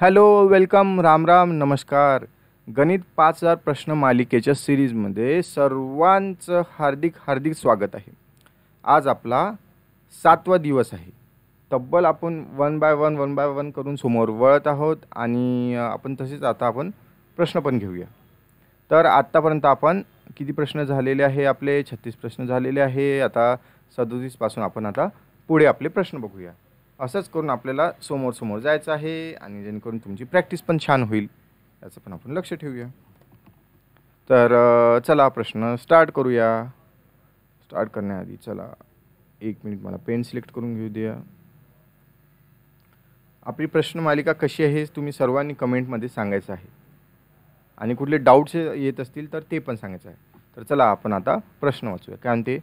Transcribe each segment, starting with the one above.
Hello welcome Ram Ram नमस्कार गणित पाच हजार प्रश्न मालिकेच्या सिरीजमध्ये सर्वांचं हार्दिक हार्दिक स्वागत आहे आज आपला सातवा दिवस आहे तब्बल आपण one by one one by one करून समोर वळत आहोत आणि आपण तसेच आता आपण प्रश्न पण घेऊया तर आत्तापर्यंत आपण किती प्रश्न झालेले आहे आपले छत्तीस प्रश्न झालेले आहे आता सदोतीसपासून आपण आता पुढे आपले प्रश्न बघूया असंच करून आपल्याला समोर समोर जायचं आहे आणि जेणेकरून तुमची प्रॅक्टिस पण छान होईल याचं पण आपण लक्ष ठेवूया तर चला प्रश्न स्टार्ट करूया स्टार्ट करण्याआधी चला एक मिनिट मला पेन सिलेक्ट करून घेऊ द्या आपली प्रश्न मालिका कशी आहे तुम्ही सर्वांनी कमेंटमध्ये सांगायचं आहे आणि कुठले डाऊट्स येत असतील तर ते पण सांगायचं आहे तर चला आपण आता प्रश्न वाचूया कारण ते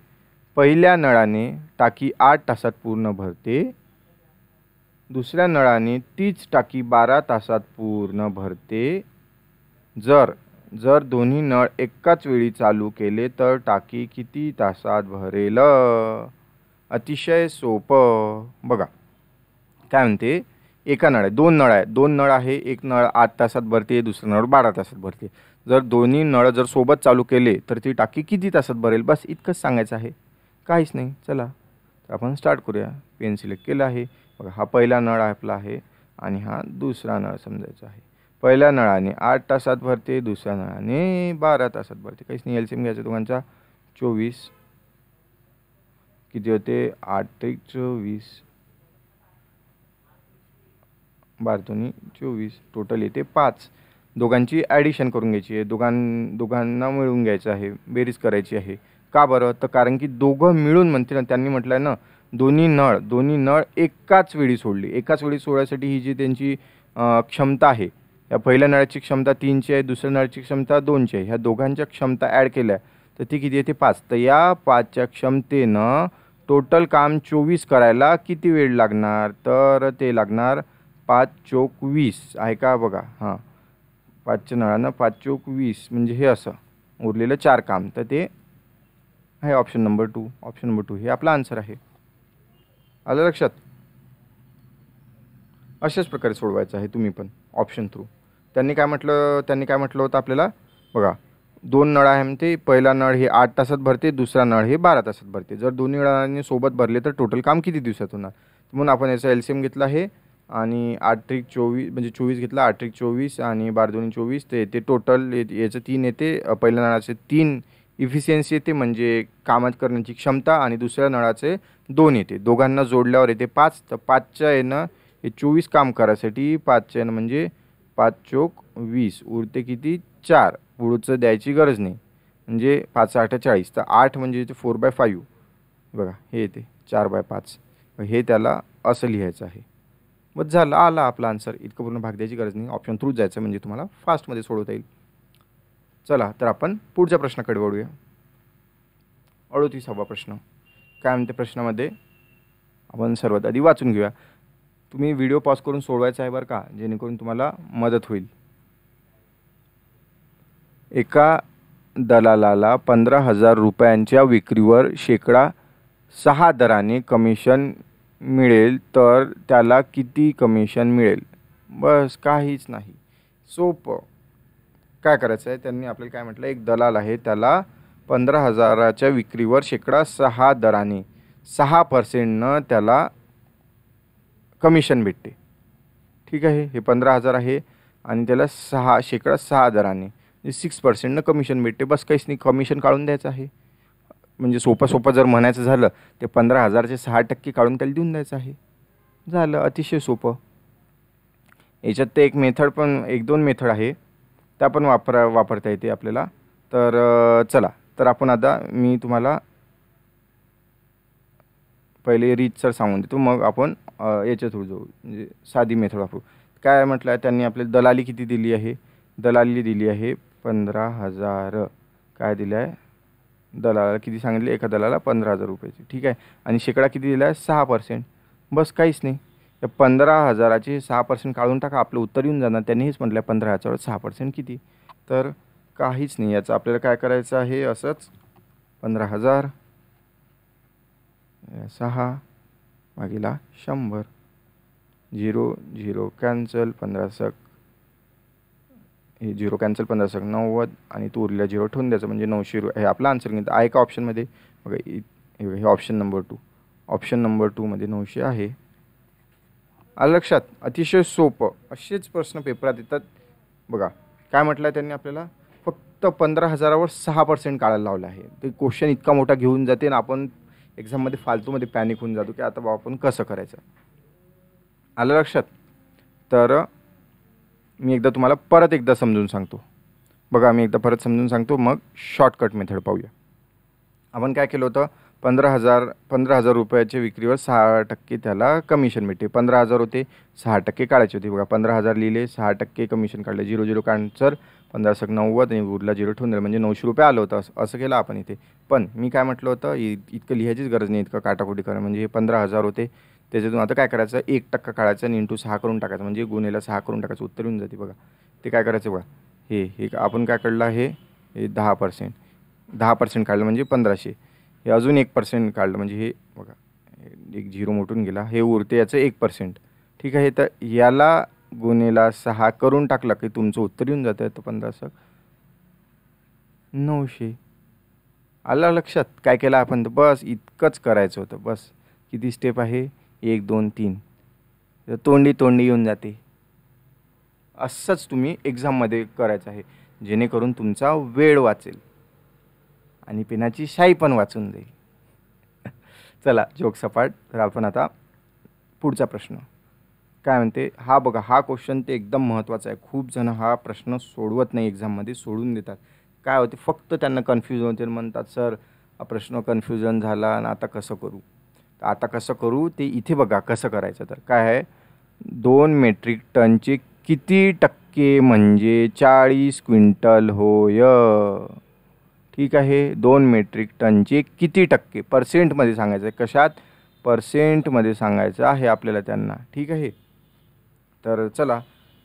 पहिल्या नळाने टाकी आठ तासात पूर्ण भरते दुसऱ्या नळाने तीच टाकी बारा तासात पूर्ण भरते जर जर दोन्ही नळ एकाच वेळी चालू केले तर टाकी किती तासात भरेल अतिशय सोपं बघा काय म्हणते एका नळ आहे दोन नळ आहे दोन नळ आहे एक नळ आठ तासात भरते दुसरा नळ बारा तासात भरते जर दोन्ही नळ जर सोबत चालू केले तर ती टाकी किती तासात भरेल बस इतकंच सांगायचं आहे काहीच नाही चला तर आपण स्टार्ट करूया पेन सिलेक्ट केलं आहे बघा हा पहिला नळ आपला आहे आणि हा दुसरा नळ समजायचा आहे पहिल्या नळाने आठ तासात भरते दुसऱ्या नळाने बारा तासात भरते काहीच नाही एलसीएम घ्यायचा दोघांचा चोवीस किती होते आठ ते चोवीस बारतोनी चोवीस टोटल येते पाच दोघांची ॲडिशन करून घ्यायची आहे दोघां दोघांना मिळून घ्यायचं आहे बेरीज करायची आहे का बरं तर कारण की दोघं मिळून म्हणते ना त्यांनी म्हटलं आहे ना दोन्ही नळ दोन्ही नळ एकाच वेळी सोडली एकाच वेळी सोडायसाठी ही जी त्यांची क्षमता आहे या पहिल्या नळाची क्षमता तीनची आहे दुसऱ्या नळाची क्षमता दोनची आहे ह्या दोघांच्या क्षमता ॲड केल्या तर ती किती येते पाच तर या पाचच्या क्षमतेनं टोटल काम चोवीस करायला किती वेळ लागणार तर ते लागणार पाच चोक वीस आहे का बघा हां पाचच्या नळानं पाच चोक वीस म्हणजे हे असं उरलेलं चार काम तर ते आहे option number two option number two हे आपला आन्सर आहे आलं लक्षात अशाच प्रकारे सोडवायचं आहे तुम्ही पण ऑप्शन थ्रू त्यांनी काय म्हटलं त्यांनी काय म्हटलं होतं आपल्याला बघा दोन नळ आहे ते पहिला नळ हे आठ तासात भरते दुसरा नळ हे बारा तासात भरते जर दोन्ही नळांनी सोबत भरले तर टोटल काम किती दिवसात होणार म्हणून आपण याचा एल सी एम घेतला आहे आणि आठ ट्रिक चोवीस म्हणजे चोवीस घेतला आठ ट्रिक चोवीस आणि बारा दोन्ही चोवीस ते येते टोटल याचं तीन येते पहिल्या नळाचे तीन इफिशियन्सी येते म्हणजे कामात करण्याची क्षमता आणि दुसऱ्या नळाचे दोन येते दोघांना जोडल्यावर येते पाच तर पाचच्या येणं हे चोवीस काम करायसाठी पाचच्या येणं म्हणजे पाच चोक वीस उरते किती चार पुढचं द्यायची गरज नाही म्हणजे पाच आठ चाळीस तर आठ म्हणजे ते फोर बाय फायू बघा हे येते चार बाय पाच हे त्याला असं लिहायचं आहे मग झालं आला आपला आन्सर इतकं पूर्ण भाग द्यायची गरज नाही ऑप्शन थ्रूच जायचं म्हणजे तुम्हाला फास्टमध्ये सोडवता येईल चला तर आपण पुढच्या प्रश्नाकडे वळूया अडोतीसावा प्रश्न काय म्हणते प्रश्नामध्ये आपण सर्वात आधी वाचून घेऊया तुम्ही व्हिडिओ पॉज करून सोडवायचा आहे बरं का जेणेकरून तुम्हाला मदत होईल एका दलालाला पंधरा हजार रुपयांच्या विक्रीवर शेकडा सहा दराने कमिशन मिळेल तर त्याला किती कमिशन मिळेल बस काहीच नाही सोपं काय करायचं आहे त्यांनी आपल्याला काय म्हटलं एक दलाल आहे त्याला पंधरा हजाराच्या विक्रीवर शेकडा सहा दराने सहा पर्सेंटनं त्याला कमिशन भेटते ठीक आहे हे पंधरा हजार आहे आणि त्याला सहा शेकडा सहा दराने सिक्स पर्सेंटनं कमिशन भेटते बस काहीच नाही कमिशन काढून द्यायचं आहे म्हणजे सोपं सोपं जर म्हणायचं झालं ते पंधरा हजारचे सहा टक्के काढून त्याला देऊन द्यायचं आहे झालं अतिशय सोपं याच्यात ते एक मेथड पण एक दोन मेथड आहे त्या पण वापरा वापरता येते आपल्याला तर चला तर आपण आता मी तुम्हाला पहिले सर सांगून देतो मग आपण याच्या थ्रू जाऊ म्हणजे साधी मेथड वापरू काय म्हटलं आहे त्यांनी आपल्याला दलाली किती दिली आहे दलाली दिली आहे पंधरा हजार काय दिलं आहे दलाला किती सांगितले एका दलाला पंधरा हजार रुपयाची ठीक आहे आणि शेकडा किती दिला आहे सहा पर्सेंट बस काहीच नाही या पंधरा हजाराचे सहा पर्सेंट काढून टाका आपलं उत्तर येऊन जाणार त्यांनी हेच म्हटलं आहे पंधरा हजारावर सहा पर्सेंट किती तर काहीच नाही याचं आपल्याला काय करायचं आहे असंच पंधरा हजार सहा मागीला शंभर झिरो झिरो कॅन्सल पंधरा सक हे झिरो कॅन्सल पंधरा सक नव्वद आणि तू उरलेला झिरो ठेवून द्यायचं म्हणजे नऊशे रु हे आपला आन्सर घेतो आहे का ऑप्शनमध्ये बघा हे option number two option number टूमध्ये नऊशे आहे आलं लक्षात अतिशय सोपं असेच प्रश्न पेपरात देतात बघा काय म्हटलं आहे त्यांनी आपल्याला फक्त पंधरा हजारावर सहा पर्सेंट काढायला लावलं आहे ते क्वेश्चन इतका मोठा घेऊन जाते ना आपण एक्झाममध्ये फालतूमध्ये पॅनिक होऊन जातो की आता बाबा आपण कसं करायचं आलं लक्षात तर मी एकदा तुम्हाला परत एकदा समजून सांगतो बघा मी एकदा परत समजून सांगतो मग शॉर्टकट मेथड पाहूया आपण काय केलं होतं पंधरा हजार पंधरा हजार रुपयाच्या विक्रीवर सहा टक्के त्याला कमिशन मिळते पंधरा हजार होते सहा टक्के काढायचे होते बघा पंधरा हजार लिहिले सहा टक्के कमिशन काढले झिरो झिरो कॅन्सर पंधरा सक नव्वद आणि उरला झिरो ठेवून म्हणजे नऊशे रुपये आलं होतं असं असं केलं आपण इथे पण मी काय म्हटलं होतं इतकं लिहायचीच गरज नाही इतकं काटाकोटी करा म्हणजे हे पंधरा हजार होते त्याच्यातून आता काय करायचं एक टक्का काढायचं आणि इंटू सहा करून टाकायचं म्हणजे गुन्ह्याला सहा करून टाकायचं उत्तर येऊन जाते बघा ते काय करायचं बघा हे हे आपण काय काढलं हे दहा पर्सेंट दहा पर्सेंट काढलं म्हणजे पंधराशे हे अजून एक पर्सेंट काढलं म्हणजे हे बघा एक झिरो मोठून गेला हे उरते याचं एक पर्सेंट ठीक आहे तर याला गुन्हेला सहा करून टाकला की तुमचं उत्तर येऊन जातं तर पंधराशक नऊशे आला लक्षात काय केलं आपण तर बस इतकंच करायचं होतं बस किती स्टेप आहे एक दोन तीन तोंडी तोंडी येऊन जाते असंच तुम्ही एक्झाममध्ये करायचं आहे जेणेकरून तुमचा वेळ वाचेल आणि पेनाची शाई पण वाचून जाईल चला जोक सपाट तर आपण आता पुढचा प्रश्न काय म्हणते हा बघा हा क्वेश्चन ते एकदम महत्त्वाचा आहे खूप जण हा प्रश्न सोडवत नाही एक्झाममध्ये सोडून देतात काय होते फक्त त्यांना कन्फ्युजन होते म्हणतात सर हा प्रश्न कन्फ्युजन झाला आणि आता कसं करू तर आता कसं करू ते इथे बघा कसं करायचं तर काय आहे दोन मेट्रिक टनचे किती टक्के म्हणजे चाळीस क्विंटल होय ठीक आहे दोन मेट्रिक टनचे किती टक्के पर्सेंटमध्ये सांगायचं आहे कशात पर्सेंटमध्ये सांगायचं आहे आपल्याला त्यांना ठीक आहे तर चला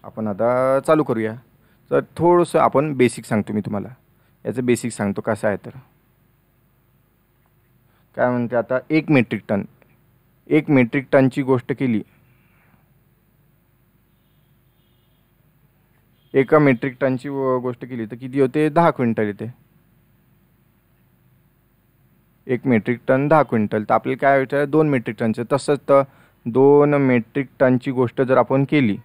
आपण आता चालू करूया तर थोडंसं आपण बेसिक सांगतो मी तुम्हाला याचं बेसिक सांगतो कसं आहे तर काय म्हणते आता एक मेट्रिक टन एक मेट्रिक टनची गोष्ट केली एका मेट्रिक टनची गोष्ट केली तर किती होते दहा क्विंटल येते एक मेट्रिक टन दहा क्विंटल तर आपल्याला काय विचार दोन मेट्रिक टनचं तसंच तर दोन मेट्रिक टनची गोष्ट जर आपण केली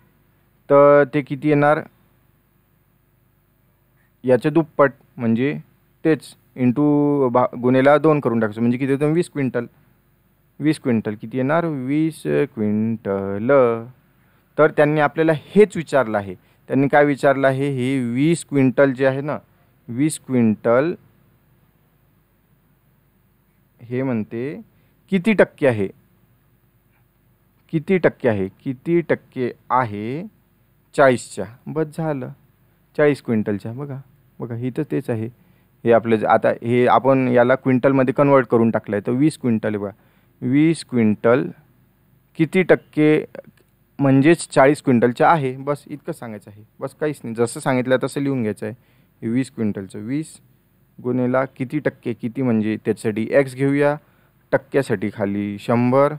तर ते किती येणार याचे दुप्पट म्हणजे तेच इंटू भा गुन्हेला दोन करून टाकायचं म्हणजे किती येतं वीस क्विंटल वीस क्विंटल किती येणार वीस क्विंटल तर त्यांनी आपल्याला हेच विचारलं आहे त्यांनी काय विचारलं आहे हे वीस क्विंटल जे आहे ना वीस क्विंटल हे म्हणते किती टक्के आहे किती टक्के आहे किती टक्के आहे चाळीसच्या बस झालं चाळीस क्विंटलच्या बघा बघा ही तर तेच आहे हे आपलं आता हे आपण याला क्विंटलमध्ये कन्वर्ट करून टाकलं आहे तर वीस क्विंटल बघा वीस क्विंटल किती टक्के म्हणजेच चाळीस क्विंटलच्या आहे बस इतकं सांगायचं आहे बस काहीच नाही जसं सांगितलं तसं लिहून घ्यायचं आहे हे वीस क्विंटलचं वीस गुन्हेला किती टक्के किती म्हणजे त्याच्यासाठी एक्स घेऊया टक्क्यासाठी खाली शंभर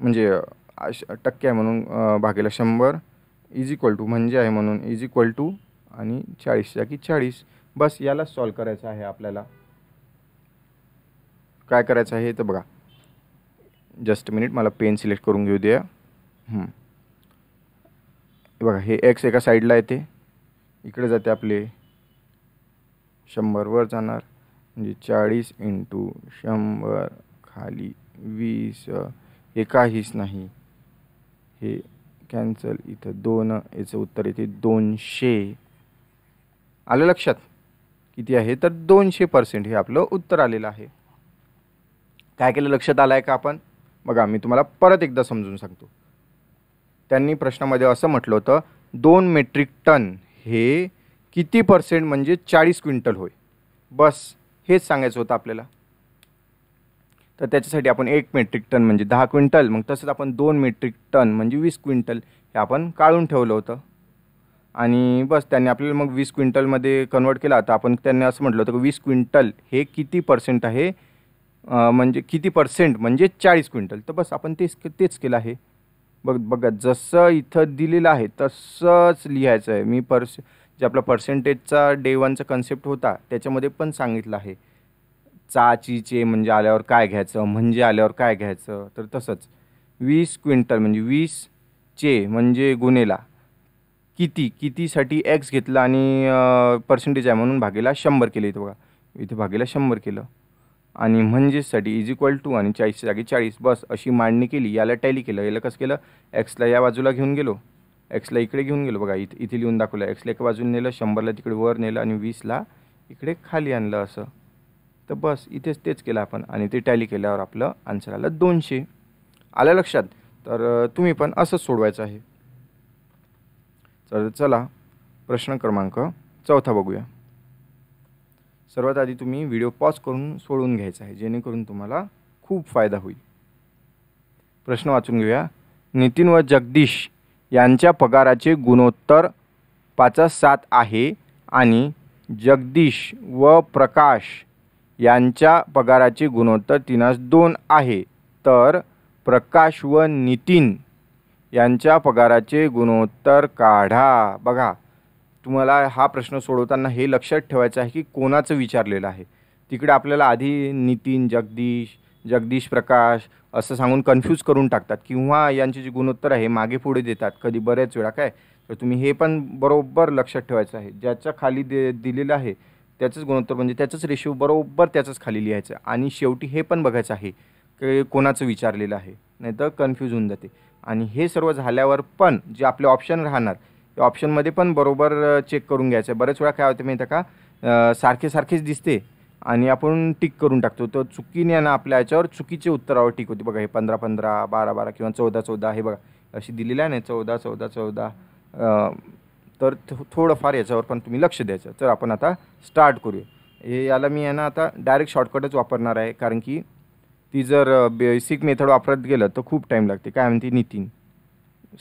म्हणजे अश टक्के आहे म्हणून भागेला शंभर इज इक्वल टू म्हणजे आहे म्हणून इज इक्वल टू आणि जा की चाळीस बस याला सॉल्व करायचं आहे आपल्याला काय करायचं आहे तर बघा जस्ट मिनिट मला पेन सिलेक्ट करून घेऊ द्या बघा हे एक्स एका साईडला येते इकडे जाते आपले शंभरवर जाणार म्हणजे चाळीस इंटू शंभर खाली वीस हे काहीच नाही हे कॅन्सल इथं दोन याचं उत्तर इथे दोनशे आलं लक्षात किती आहे तर दोनशे पर्सेंट हे आपलं उत्तर आलेलं आहे काय केलं लक्षात आलं आहे का आपण बघा मी तुम्हाला परत एकदा समजून सांगतो त्यांनी प्रश्नामध्ये असं म्हटलं होतं दोन मेट्रिक टन हे किती पर्सेंट म्हणजे चाळीस क्विंटल होय बस हेच सांगायचं होतं आपल्याला तर त्याच्यासाठी आपण एक मेट्रिक टन म्हणजे दहा क्विंटल मग तसंच आपण दोन मेट्रिक टन म्हणजे वीस क्विंटल हे आपण काढून ठेवलं होतं आणि बस त्यांनी आपल्याला मग वीस क्विंटलमध्ये कन्वर्ट केला तर आपण त्यांनी असं म्हटलं होतं की वीस क्विंटल हे किती पर्सेंट आहे म्हणजे किती पर्सेंट म्हणजे चाळीस क्विंटल तर बस आपण तेच तेच केलं आहे बघ बघा जसं इथं दिलेलं आहे तसंच लिहायचं आहे मी पर्से जे आपला पर्सेंटेजचा डे वनचा कन्सेप्ट होता त्याच्यामध्ये पण सांगितलं आहे चाचीचे म्हणजे आल्यावर काय घ्यायचं म्हणजे आल्यावर काय घ्यायचं तर तसंच वीस क्विंटल म्हणजे वीस चे म्हणजे गुन्हेला किती कितीसाठी एक्स घेतला आणि पर्सेंटेज आहे म्हणून भागेला शंभर केलं इथे बघा इथे भागेला शंभर केलं आणि म्हणजेचसाठी इज इक्वल टू आणि चाळीसच्या जागी चाळीस बस अशी मांडणी केली याला टॅली केलं याला कसं केलं एक्सला या बाजूला घेऊन गेलो एक्सला इकडे घेऊन गेलो बघा इथे इथे लिहून दाखवलं एक्सला एका बाजूने नेलं शंभरला तिकडे वर नेलं आणि वीसला इकडे खाली आणलं असं तर बस इथेच तेच केलं आपण आणि ते टॅली केल्यावर आपलं आन्सर आलं दोनशे आल्या लक्षात तर तुम्ही पण असंच सोडवायचं आहे तर चला प्रश्न क्रमांक चौथा बघूया सर्वात आधी तुम्ही व्हिडिओ पॉज करून सोडवून घ्यायचा आहे जेणेकरून तुम्हाला खूप फायदा होईल प्रश्न वाचून घेऊया नितीन व जगदीश यांच्या पगाराचे गुणोत्तर पाचा सात आहे आणि जगदीश व प्रकाश यांच्या पगाराचे गुणोत्तर तीनास दोन आहे तर प्रकाश व नितीन यांच्या पगाराचे गुणोत्तर काढा बघा तुम्हाला हा प्रश्न सोडवताना हे लक्षात ठेवायचं आहे की कोणाचं विचारलेलं आहे तिकडे आपल्याला आधी नितीन जगदीश जगदीश प्रकाश असं सांगून कन्फ्यूज करून टाकतात किंवा यांचे जे गुणोत्तर आहे मागे पुढे देतात कधी बऱ्याच वेळा काय तर तुम्ही हे पण बरोबर लक्षात ठेवायचं आहे ज्याच्या खाली दे दिलेलं आहे त्याचंच गुणोत्तर म्हणजे त्याचंच रेशिओ बरोबर त्याचंच खाली लिहायचं आणि शेवटी हे पण बघायचं आहे की कोणाचं विचारलेलं आहे नाही तर कन्फ्यूज होऊन जाते आणि हे सर्व झाल्यावर पण जे आपले ऑप्शन राहणार त्या ऑप्शनमध्ये पण बरोबर चेक करून घ्यायचं आहे बरेच वेळा काय होते माहिती का सारखे सारखेच दिसते आणि आपण टिक करून टाकतो तर चुकीने ना आपल्या याच्यावर चुकीचे उत्तरावर टिक होते बघा हे पंधरा पंधरा बारा बारा किंवा चौदा चौदा हे बघा अशी दिलेली आहे ना चौदा चौदा चौदा तर थोडंफार याच्यावर पण तुम्ही लक्ष द्यायचं तर आपण आता स्टार्ट करूया हे याला मी यांना आता डायरेक्ट शॉर्टकटच वापरणार आहे कारण की ती जर बेसिक मेथड वापरत गेलं तर खूप टाईम लागते काय म्हणते नितीन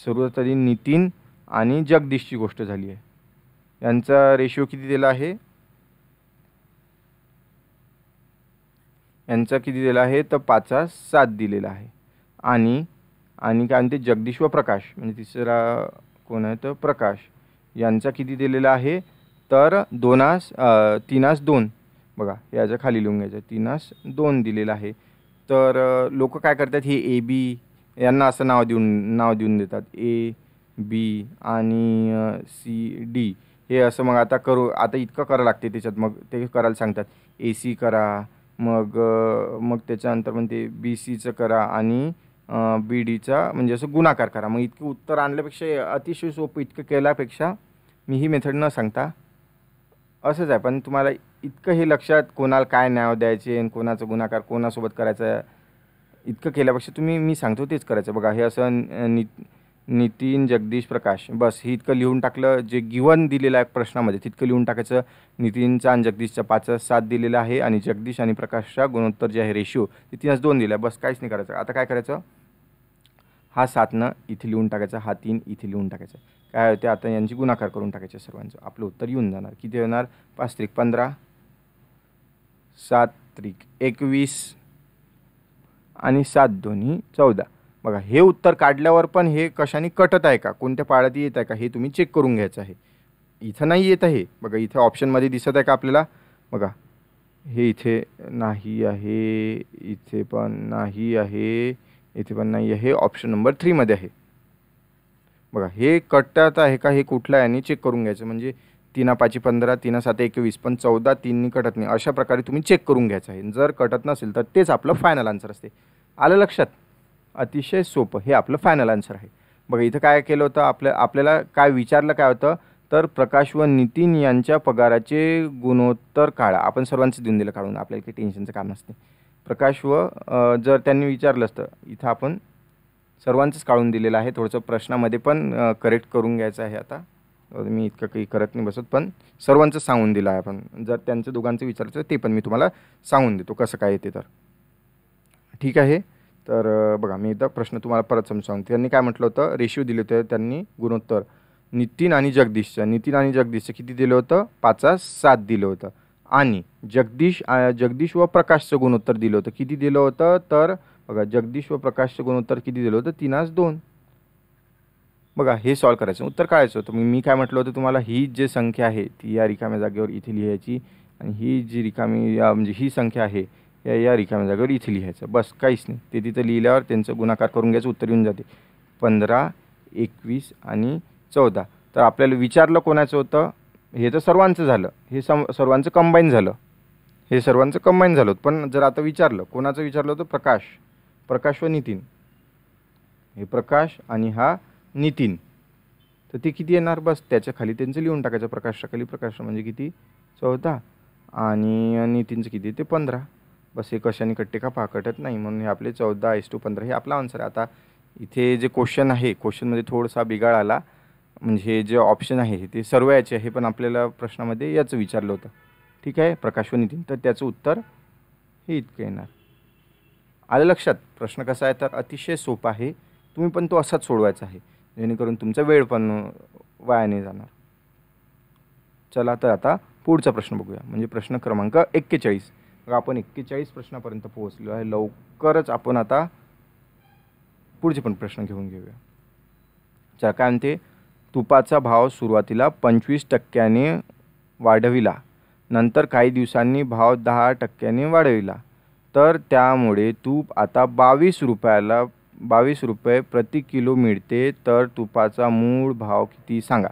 सुरुवात आधी नितीन आणि जगदीशची गोष्ट झाली आहे यांचा रेशिओ किती दिला आहे यांचा किती दिला आहे तर पाचा सात दिलेला आहे आणि आणि काय म्हणते जगदीश व प्रकाश म्हणजे तिसरा कोण आहे तर प्रकाश यांचा किती दिलेला आहे तर दोनास तीनास दोन बघा याच्या खाली लिहून घ्यायचं तीनास दोन दिलेलं आहे तर लोक काय करतात हे ए बी यांना असं नाव देऊन नाव देऊन देतात ए बी आणि सी डी हे असं मग आता करू आता इतकं करावं लागते त्याच्यात मग ते करायला सांगतात ए सी करा मग मग त्याच्यानंतर मग ते बी सीचं करा आणि बी डीचा म्हणजे असं गुणाकार करा मग इतकं उत्तर आणल्यापेक्षा अतिशय सोपं इतकं केल्यापेक्षा मी ही मेथड न सांगता असंच आहे पण तुम्हाला इतकं हे लक्षात कोणाला काय नाव द्यायचे आणि कोणाचा गुन्हाकार कोणासोबत करायचा इतकं केल्यापेक्षा तुम्ही मी सांगतो तेच करायचं बघा हे असं नि नितीन जगदीश प्रकाश बस हे इतकं लिहून टाकलं जे गिवन दिलेलं आहे प्रश्नामध्ये तितकं लिहून टाकायचं नितीनचा आणि जगदीशचा पाच सात दिलेला आहे आणि जगदीश आणि प्रकाशचा गुणोत्तर जे आहे रेशिओ तिथेच दोन दिला बस काहीच नाही करायचं आता काय करायचं हा सातनं इथे लिहून टाकायचा हा तीन इथे लिहून टाकायचा काय होते आता यांची गुणाकार करून टाकायचे सर्वांचं आपलं उत्तर येऊन जाणार किती होणार पाच त्रिक पंधरा सात त्रिक एकवीस आणि सात दोन्ही चौदा बघा हे उत्तर काढल्यावर पण हे कशाने कटत आहे का कोणत्या पाळ्यात येत आहे का हे तुम्ही चेक करून घ्यायचं आहे इथं नाही येत आहे बघा इथं ऑप्शनमध्ये दिसत आहे का आपल्याला बघा हे इथे नाही आहे इथे पण नाही आहे इथे पण नाही आहे हे ऑप्शन नंबर थ्रीमध्ये आहे बघा हे कटत आहे का हे कुठलं आहे आणि चेक करून घ्यायचं म्हणजे तीना पाची पंधरा तीना सात एकवीस पण चौदा तीननी कटत नाही अशा प्रकारे तुम्ही चेक करून घ्यायचं आहे जर कटत नसेल तर तेच आपलं फायनल आन्सर असते आलं लक्षात अतिशय सोपं हे आपलं फायनल आन्सर आहे बघा इथं काय केलं होतं आपल्या आपल्याला काय विचारलं काय होतं तर प्रकाश व नितीन यांच्या पगाराचे गुणोत्तर काढा आपण सर्वांचं देऊन दिलं काढून आपल्याला काही टेन्शनचं काम नसते प्रकाश व जर त्यांनी विचारलं असतं इथं आपण सर्वांचंच काढून दिलेलं आहे थोडंसं प्रश्नामध्ये पण करेक्ट करून घ्यायचं आहे आता मी इतकं काही करत नाही बसत पण सर्वांचं सांगून दिलं आहे आपण जर त्यांचं दोघांचं विचारायचं ते पण मी तुम्हाला सांगून देतो कसं काय येते तर ठीक आहे तर बघा मी एकदा प्रश्न तुम्हाला परत समजावून त्यांनी काय म्हटलं होतं रेशिओ दिले होते त्यांनी गुणोत्तर नितीन आणि जगदीशचं नितीन आणि जगदीशचं किती दिलं होतं पाचा सात दिलं होतं आणि जगदीश जगदीश व प्रकाशचं गुणोत्तर दिलं होतं किती दिलं होतं तर बघा जगदीश व प्रकाशचं गुणोत्तर किती दिलं होतं तीनास दोन बघा हे सॉल्व्ह करायचं उत्तर काढायचं होतं मी काय म्हटलं होतं तुम्हाला ही जे संख्या आहे ती या रिकाम्या जागेवर इथे लिहायची आणि ही जी रिकामी म्हणजे ही संख्या आहे या या रिकाम्या जागेवर इथे लिहायचं बस काहीच नाही ते तिथं लिहिल्यावर त्यांचं गुणाकार करून घ्यायचं उत्तर येऊन जाते पंधरा एकवीस आणि चौदा तर आपल्याला विचारलं कोणाचं होतं हे तर सर्वांचं झालं हे सम सर्वांचं कंबाईन झालं हे सर्वांचं कंबाईन झालं होतं पण जर आता विचारलं कोणाचं विचारलं होतं प्रकाश प्रकाश व नितीन हे प्रकाश आणि हा नितीन तर ते किती येणार बस त्याच्या खाली त्यांचं लिहून टाकायचं प्रकाशच्या खाली प्रकाश म्हणजे किती चौदा आणि नितीनचं किती ते पंधरा बस हे कशाने कट्टे का पाकटत नाही म्हणून हे आपले चौदा एस टू पंधरा हे आपला आन्सर आहे आता इथे जे क्वेश्चन आहे क्वेश्चनमध्ये थोडासा बिघाड आला म्हणजे जे ऑप्शन आहे ते सर्व याचे आहे पण आपल्याला प्रश्नामध्ये याचं विचारलं होतं ठीक आहे प्रकाशवन नितीन तर त्याचं उत्तर हे इतकं येणार आलं लक्षात प्रश्न कसा आहे तर अतिशय सोपा आहे तुम्ही पण तो असाच सोडवायचा आहे जेणेकरून तुमचा वेळ पण वाया नाही जाणार चला तर आता पुढचा प्रश्न बघूया म्हणजे प्रश्न क्रमांक एक्केचाळीस मग आपण एक्केचाळीस प्रश्नापर्यंत पोहोचलो आहे लवकरच आपण आता पुढचे पण प्रश्न घेऊन घेऊया चला काय म्हणते तुपाचा भाव सुरुवातीला पंचवीस टक्क्याने वाढविला नंतर काही दिवसांनी भाव दहा टक्क्याने वाढविला तर त्यामुळे तूप आता बावीस रुपयाला बावीस रुपये प्रति किलो मिळते तर तुपाचा मूळ भाव किती सांगा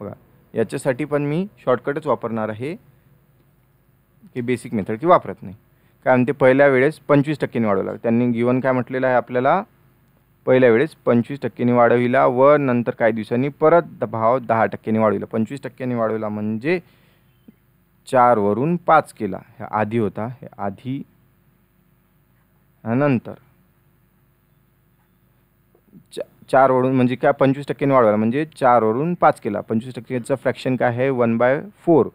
बघा याच्यासाठी पण मी शॉर्टकटच वापरणार आहे की बेसिक मेथड की वापरत नाही कारण ते पहिल्या वेळेस पंचवीस टक्क्यांनी वाढवलं त्यांनी गिवन काय म्हटलेलं आहे आपल्याला पहिल्या वेळेस पंचवीस टक्क्यांनी वाढविला व नंतर काही दिवसांनी परत भाव दहा टक्क्यांनी वाढविला पंचवीस टक्क्यांनी वाढविला म्हणजे चारवरून पाच केला हे आधी होता हे आधी नंतर चा चारवरून म्हणजे काय पंचवीस टक्क्यांनी वाढवला म्हणजे चारवरून पाच केला पंचवीस टक्केचं फ्रॅक्शन काय आहे वन बाय फोर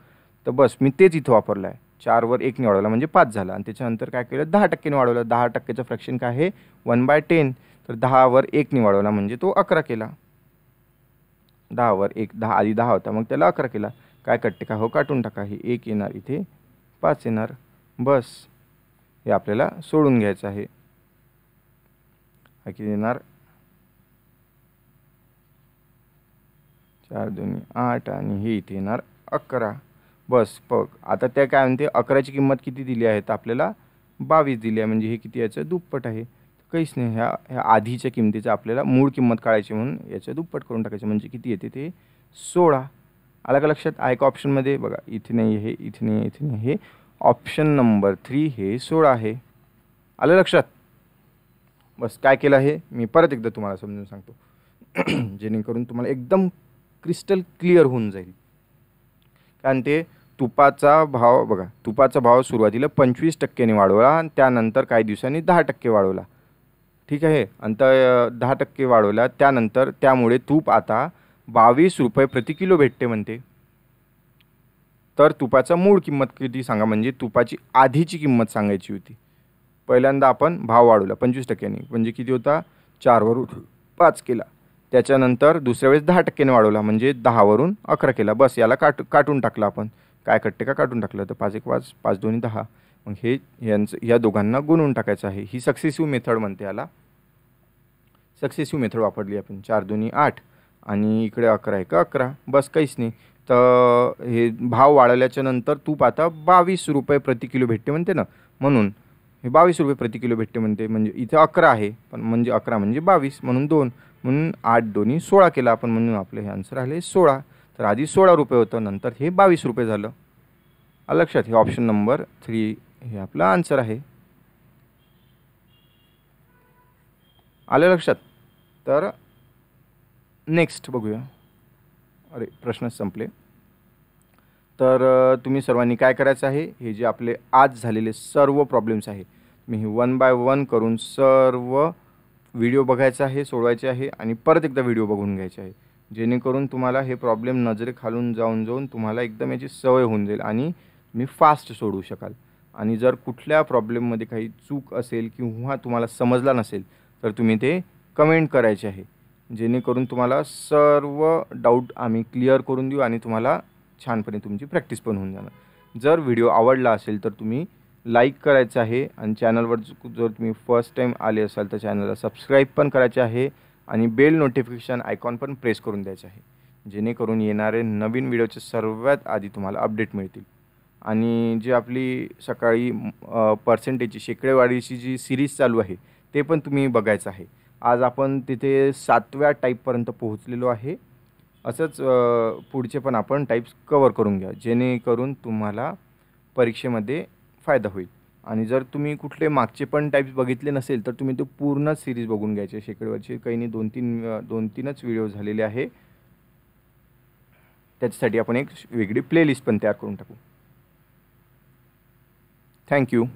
तर बस मी तेच इथं वापरलं आहे चारवर एकने वाढवला म्हणजे पाच झाला आणि त्याच्यानंतर काय केलं दहा टक्क्यांनी वाढवलं दहा टक्क्याचं फ्रॅक्शन काय आहे वन बाय टेन तर दहावर एक निवाडवला म्हणजे तो अकरा केला दहावर एक दहा आधी दहा होता मग त्याला अकरा केला काय कट्टे का हो काटून टाका हे एक येणार इथे पाच येणार बस हे आपल्याला सोडून घ्यायचं आहे किती येणार चार दोन्ही आठ आणि हे इथे येणार अकरा बस पग आता त्या काय म्हणते अकराची किंमत किती दिली आहे तर आपल्याला बावीस दिली आहे म्हणजे हे किती याचं दुप्पट आहे काहीच नाही ह्या ह्या आधीच्या किमतीचं आपल्याला मूळ किंमत काढायची म्हणून याच्या दुप्पट करून टाकायची म्हणजे किती येते ते सोळा आला का लक्षात आहे का ऑप्शनमध्ये बघा इथे नाही हे इथे नाही इथे नाही हे ऑप्शन नंबर थ्री हे सोळा आहे आलं लक्षात बस काय केलं आहे मी परत एकदा तुम्हाला समजून सांगतो जेणेकरून तुम्हाला एकदम क्रिस्टल क्लिअर होऊन जाईल कारण ते तुपाचा भाव बघा तुपाचा भाव सुरुवातीला पंचवीस टक्क्याने वाढवला आणि त्यानंतर काही दिवसांनी दहा टक्के वाढवला ठीक आहे आणि दहा टक्के वाढवला त्यानंतर त्यामुळे तूप आता बावीस रुपये प्रति किलो भेटते म्हणते तर तुपाचा मूळ किंमत किती सांगा म्हणजे तुपाची आधीची किंमत सांगायची होती पहिल्यांदा आपण भाव वाढवला पंचवीस टक्क्यांनी म्हणजे किती होता चारवरून पाच केला त्याच्यानंतर दुसऱ्या वेळेस दहा टक्क्याने वाढवला म्हणजे दहावरून अकरा केला बस याला काट काटून टाकला आपण काय कट्टे का काटून टाकलं तर पाच एक पाच पाच दोन्ही दहा मग हे यांचं या दोघांना गुणून टाकायचं आहे ही सक्सेसिव्ह मेथड म्हणते याला सक्सेसिव्ह मेथड वापरली आपण चार दोन्ही आठ आणि इकडे अकरा आहे का अकरा बस काहीच नाही तर हे भाव वाढवल्याच्या नंतर तूप आता बावीस रुपये प्रति किलो भेटते म्हणते ना म्हणून हे बावीस रुपये प्रति किलो भेटते म्हणते म्हणजे इथे अकरा आहे पण म्हणजे अकरा म्हणजे बावीस म्हणून दोन म्हणून आठ दोन्ही सोळा केला आपण म्हणून आपलं हे आन्सर आले सोळा तर आधी सोळा रुपये होतं नंतर हे बावीस रुपये झालं लक्षात हे ऑप्शन नंबर थ्री हे आपलं आन्सर आहे आलं लक्षात तर नेक्स्ट बघूया अरे प्रश्न संपले तर तुम्ही सर्वांनी काय करायचं आहे हे जे आपले आज झालेले सर्व प्रॉब्लेम्स आहे मी हे वन बाय वन करून सर्व व्हिडिओ बघायचा आहे सोडवायचे आहे आणि परत एकदा व्हिडिओ बघून घ्यायचे आहे जेणेकरून तुम्हाला हे प्रॉब्लेम नजरेखालून जाऊन जाऊन तुम्हाला एकदम याची सवय होऊन जाईल आणि मी फास्ट सोडवू शकाल आणि जर कुठल्या प्रॉब्लेममध्ये काही चूक असेल किंवा तुम्हाला समजला नसेल तर तुम्ही ते कमेंट करायचे आहे जेणेकरून तुम्हाला सर्व डाऊट आम्ही क्लिअर करून देऊ आणि तुम्हाला छानपणे तुमची प्रॅक्टिस पण होऊन जाणार जर व्हिडिओ आवडला असेल तर तुम्ही लाईक करायचं आहे आणि चॅनलवर जर तुम्ही फर्स्ट टाईम आले असाल तर चॅनलला सबस्क्राईब पण करायचे आहे आणि बेल नोटिफिकेशन आयकॉन पण प्रेस करून द्यायचं आहे जेणेकरून येणारे नवीन व्हिडिओचे सर्वात आधी तुम्हाला अपडेट मिळतील आणि जी आपली सकाळी पर्सेंटेजची शेकडेवाडीची जी सिरीज चालू आहे ते पण तुम्ही बघायचं आहे आज आपण तिथे सातव्या टाईपपर्यंत पोहोचलेलो आहे असंच पुढचे पण आपण टाईप्स कवर करून घ्या जेणेकरून तुम्हाला परीक्षेमध्ये फायदा होईल आणि जर तुम्ही कुठले मागचे पण टाईप्स बघितले नसेल तर तुम्ही ते पूर्ण सिरीज बघून घ्यायचे शेकडेवरचे काही नाही दोन तीन दोन तीनच व्हिडिओ झालेले आहे त्याच्यासाठी आपण एक वेगळी प्लेलिस्ट पण तयार करून टाकू Thank you.